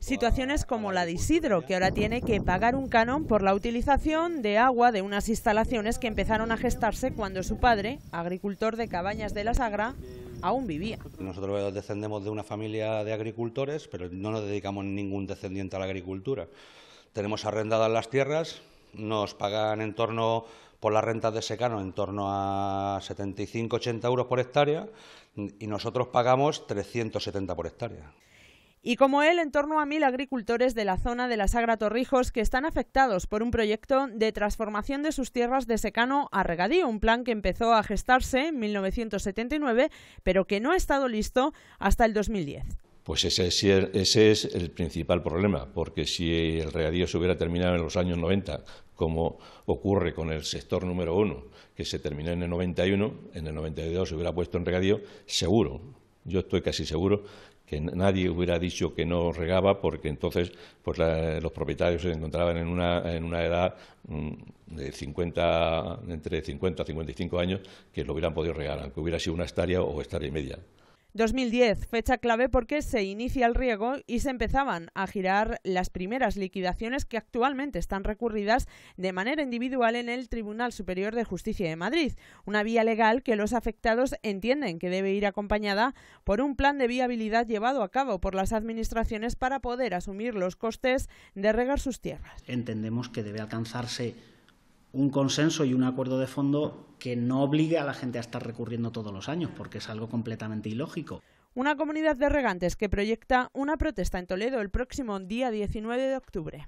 Situaciones como la de Isidro, que ahora tiene que pagar un canon por la utilización de agua de unas instalaciones que empezaron a gestarse cuando su padre, agricultor de Cabañas de la Sagra, aún vivía. Nosotros descendemos de una familia de agricultores, pero no nos dedicamos ningún descendiente a la agricultura. Tenemos arrendadas las tierras, nos pagan en torno por las rentas de secano en torno a 75-80 euros por hectárea y nosotros pagamos 370 por hectárea. Y como él, en torno a mil agricultores de la zona de la Sagra Torrijos que están afectados por un proyecto de transformación de sus tierras de secano a regadío, un plan que empezó a gestarse en 1979, pero que no ha estado listo hasta el 2010. Pues ese, ese es el principal problema, porque si el regadío se hubiera terminado en los años 90, como ocurre con el sector número uno, que se terminó en el 91, en el 92 se hubiera puesto en regadío, seguro yo estoy casi seguro que nadie hubiera dicho que no regaba porque entonces pues, los propietarios se encontraban en una, en una edad mm, de 50, entre 50 y 55 años que lo hubieran podido regar, aunque hubiera sido una hectárea o hectárea y media. 2010, fecha clave porque se inicia el riego y se empezaban a girar las primeras liquidaciones que actualmente están recurridas de manera individual en el Tribunal Superior de Justicia de Madrid, una vía legal que los afectados entienden que debe ir acompañada por un plan de viabilidad llevado a cabo por las administraciones para poder asumir los costes de regar sus tierras. Entendemos que debe alcanzarse un consenso y un acuerdo de fondo que no obligue a la gente a estar recurriendo todos los años, porque es algo completamente ilógico. Una comunidad de regantes que proyecta una protesta en Toledo el próximo día 19 de octubre.